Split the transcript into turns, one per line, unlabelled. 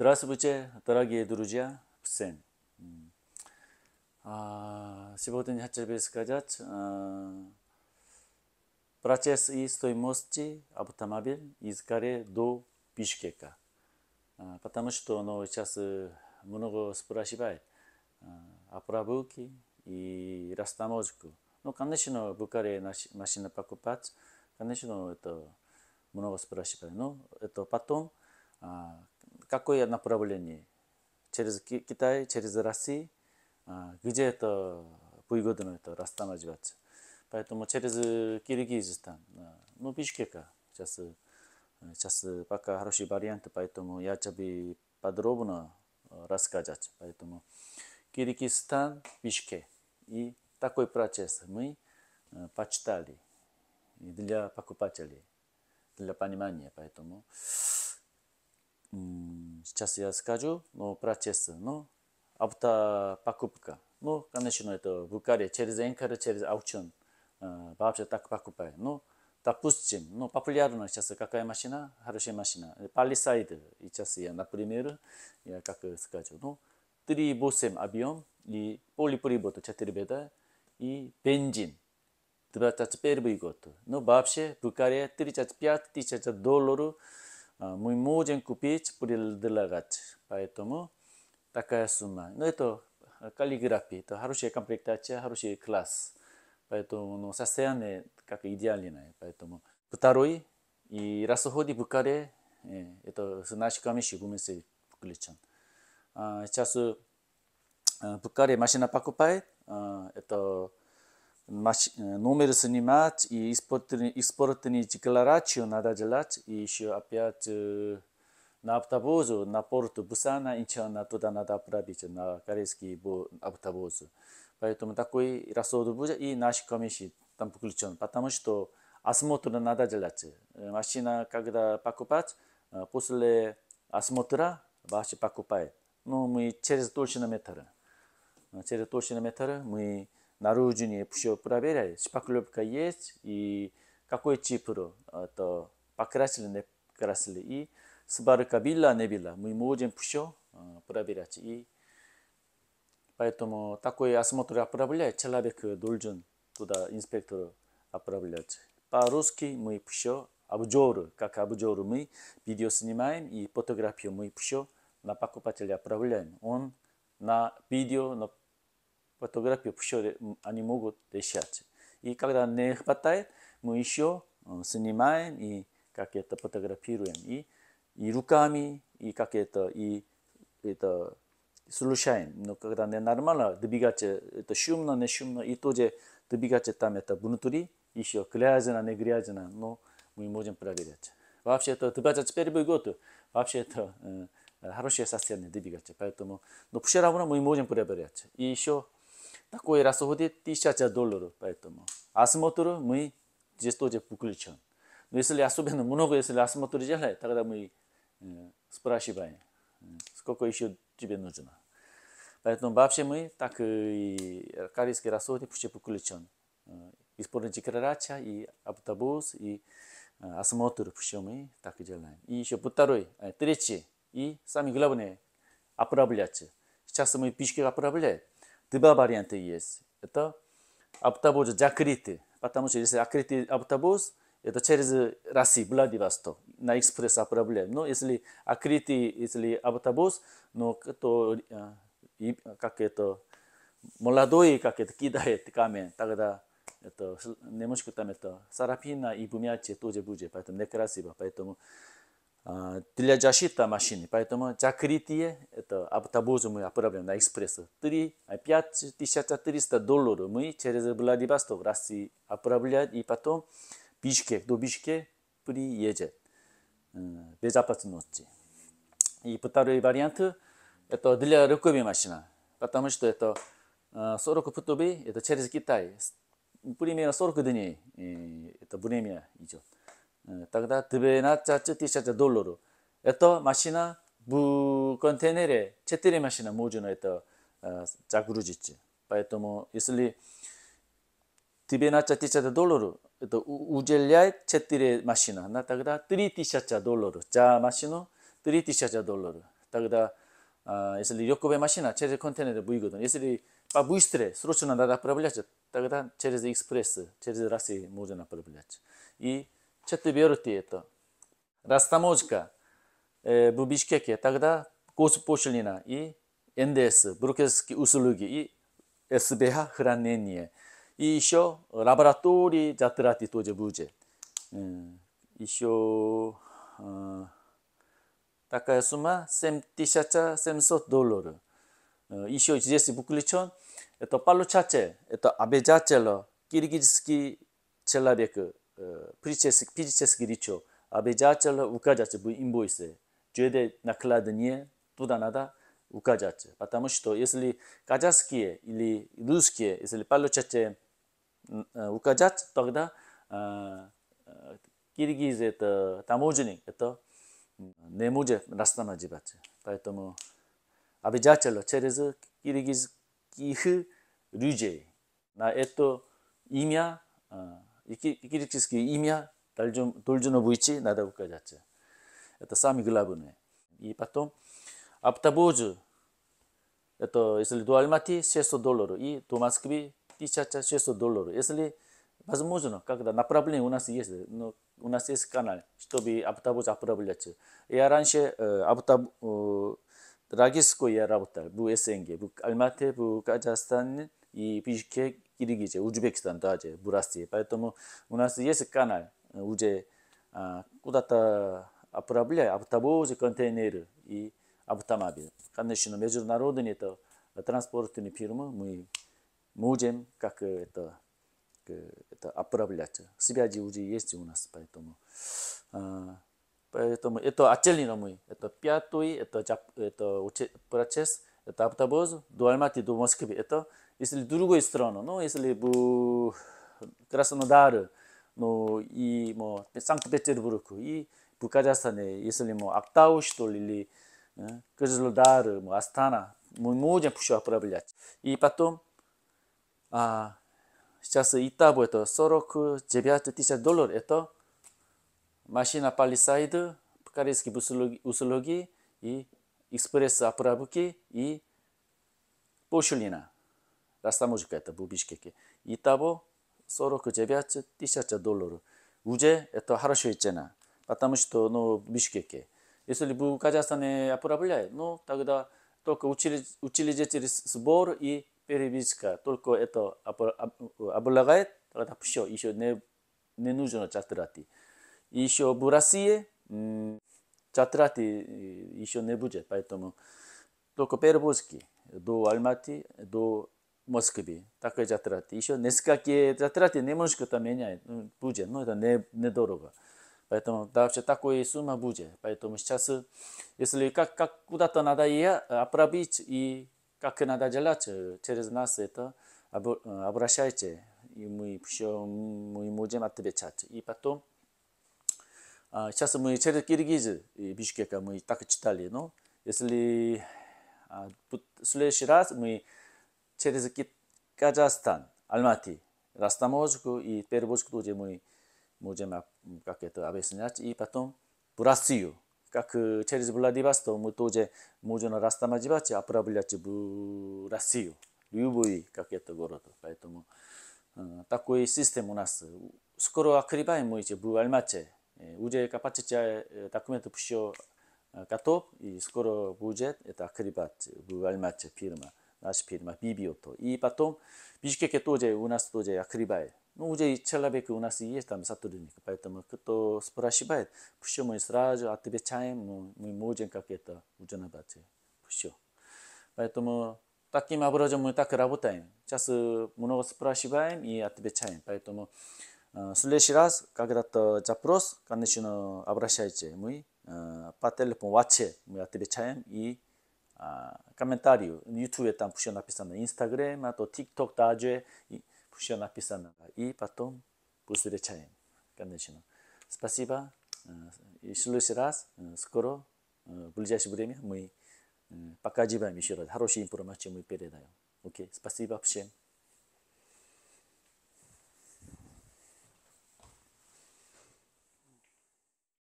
Здравствуйте, дорогие друзья, всем. А, сегодня я хотел бы сказать э, процесс и стоимости автомобиля из Каре до Бишкека. А, потому что ну, сейчас э, много спрашивает э, о пробывке и растаможку. Ну, конечно, в Каре машина покупать, конечно, это много спрашивают. Но это потом а, какое направление? Через Китай, через Россию, а, где это выгодно это расстанавливаться. Поэтому через э, Киргизстан, а, ну, Бишкека, сейчас, э, сейчас э, пока хороший вариант, поэтому я тебе подробно рассказать. Поэтому Киргизстан, Бишкек и такой процесс мы почитали для покупателей, для понимания. Поэтому сейчас я скажу, но процесс, но ну, автопокупка. Ну, конечно, это в Укаре через Энкара, через аукцион. Э, вообще так покупаю. Но, ну, допустим, ну, популярна сейчас какая машина? Хорошая машина. Палисайд. Сейчас я, например, я как скажу. Ну, 3,8 объем и полипривод 4 беда и бензин. 21 год. Ну, вообще в Укаре 35 тысяч долларов а, мы можем купить предлагать. Поэтому такая сумма. Но ну, это э, каллиграфия, это хорошая комплектация, хороший класс. Поэтому ну, состояние как идеальное. Поэтому второй и расходы в каре, э, это с нашими шагумеси включен. А, сейчас э, в каре машина покупает, а, это номер снимать и испортенные, испортенные декларацию надо делать, и еще опять э, на автобусу, на порту Бусана, Инчана, туда надо отправить, на корейский автобус. Поэтому такой расход будет, и наш комиссии там включен, потому что осмотр надо делать. Машина, когда покупать, после осмотра вообще покупает. Ну, мы через точно метр. Через точно метр мы на родине все проверяли, шпаклевка есть и какой тип это покрасили, не покрасили. И сварка была, не была. Мы можем все э, проверять. И поэтому такой осмотр отправлять, человек должен туда инспектору отправлять. По-русски мы все обзоры, как обзоры мы видео снимаем и фотографию мы все на покупателя отправляем. Он на видео, на фотографию все они могут решать. И когда не хватает, мы еще э, снимаем и как это фотографируем. И, и руками, и как это, и это слушаем. Но когда не нормально двигаться, э, это шумно, не шумно, и тоже двигаться там это внутри, еще грязно, не грязно, но ну, мы можем проверять. Вообще это 21 год, э, вообще это э, хорошее состояние двигаться, поэтому, но все равно мы можем проверять. И еще такой расходы 1000 долларов, поэтому осмотр мы здесь тоже включен. Но если особенно много, если осмотр делает, тогда мы спрашиваем, сколько еще тебе нужно. Поэтому вообще мы так и корейские расходы почти включен. Исполнитель крылача и автобус и осмотр почти мы так делаем. И еще второй, третий и самое главное, оправлять. Сейчас мы пички оправляем. Два варианта есть. Это автобус закрытый, потому что если закрытый автобус, это через Россию, Владивосток, на экспресс проблем Но если открытый, если автобус, но то как это молодой, как это кидает камень, тогда это немножко там это сарапина и бумячи тоже будет, поэтому некрасиво, поэтому Э, для защиты машины. Поэтому закрытие, это автобусу мы отправляем на экспресс. 3, 5 300 долларов мы через Владивосток в России отправляем и потом Бишкек, до Бишкек приедет э, безопасности. И второй вариант, это для руками машина, потому что это 40 э, футовый, это через Китай. Примерно 40 дней это время идет. тогда дебената тысяча долларов. Это машина в контейнере, четыре машины можно это загрузить. Поэтому если дебената тысяча долларов, это уделяет четыре машины, тогда три тысяча долларов за машину, три тысяча долларов. Тогда если Йокоб의 машина через контейнер 보이거든. если по быстро срочно надо отправлять, тогда через экспресс, через Россию можно отправлять. И Что четверти это. Растаможка э, в Бишкеке, тогда госпошлина и НДС, брокерские услуги и СБХ хранение. И еще лаборатории затраты тоже будет. Э, еще э, такая сумма 7700 долларов. Э, еще здесь включен это получатель, это обязатель киргизский человек перечески речо, обязательно указать в инвойсе, где накладывание туда надо указать. Потому что если казахские или русские, если получаете указать, тогда киргиз это таможенник, это не может растамаживать. Поэтому обязательно через киргизских людей на это имя iki, ikilik çizgi imya dolcuno bu içi nada bu kaçacı. Это сами главные. И потом автобусы. Это если до Алматы 600 долларов и до Москвы 1600 долларов. Если возможно, когда направление у нас есть, но у нас есть канал, чтобы автобус отправлять. Я раньше э, автобус э, Рагиско я работал, в СНГ, в Алматы, в Казахстане и Бишкек Киргизия, Узбекистан да, в России. Поэтому у нас есть канал уже куда-то отправляя автобусы, контейнеры и автомобили. Конечно, международные это транспортные фирмы, мы можем как это, это отправлять. Связи уже есть у нас, поэтому... Поэтому это отдельно мы. Это пятый, это, это процесс Таптабоз, Дуальмати до Москвы. Это если другую страну, ну, если бы Краснодар, ну, и 뭐, Санкт-Петербург, и в Казахстане, если 뭐, Актау, что ли, или э, Кызылдар, 뭐, Астана, мы можем все отправлять. И потом, а, сейчас и табу это 49 тысяч долларов, это машина Palisade, корейские услуги, услуги и экспресс заправки и пошлина. Растаможка это был в Бишкеке. Итого 49 тысяч долларов. Уже это хорошо 있잖아. Потому что ну, в Бишкеке. Если бы в Казахстане отправляли, ну тогда только учили, утилизатор сбор и перевозка. Только это облагает, тогда все, еще не, не нужно тратить. Еще в России затраты еще не будет, поэтому только Перебурский до Алматы, до Москвы, такой затраты. Еще несколько затраты немножко там меняет, ну, будет, но это не, недорого. Поэтому да, вообще такой сумма будет. Поэтому сейчас, э, если как, как куда-то надо отправить э, и как надо делать э, через нас это, обращайте, и мы, все, мы можем отвечать. И потом сейчас а, мы через Киргизию и Бишкека мы так читали, но если а, в следующий раз мы через Казахстан, Алмати, Растаможку и Перевозку тоже мы можем как это объяснять. И потом в Россию, как э, через Владивосток мы тоже можем Растамадживать отправлять в Россию, любой как это город. Поэтому э, такой система у нас. Скоро открываем мы в Алмате. Уже капати тя документы п у ш ё к а т о и скоро будет это а к р и б а т г у г Альмате фирма, наша фирма Бибиото. И потом Бишкеке тоже у нас тоже о т к р и б а й Ну, уже и человек у нас есть там сотрудник, поэтому кто спрашивает, п у ш ё мы сразу отвечаем, мы можем как это у ж з н а б а т ь п у ш ё Поэтому таким образом мы так работаем. Сейчас много спрашиваем и отвечаем, поэтому Э, в следующий раз, когда то запрос, конечно, обращайте. Мы э, по телефону вообще мы отвечаем и э, комментарию. YouTube там все написано, Инстаграм, а то ТикТок даже и все написано. И потом встречаем, конечно. Спасибо. И в следующий раз, скоро, в ближайшее время мы покажем еще раз. Хорошую информацию мы передаем. Окей, спасибо всем.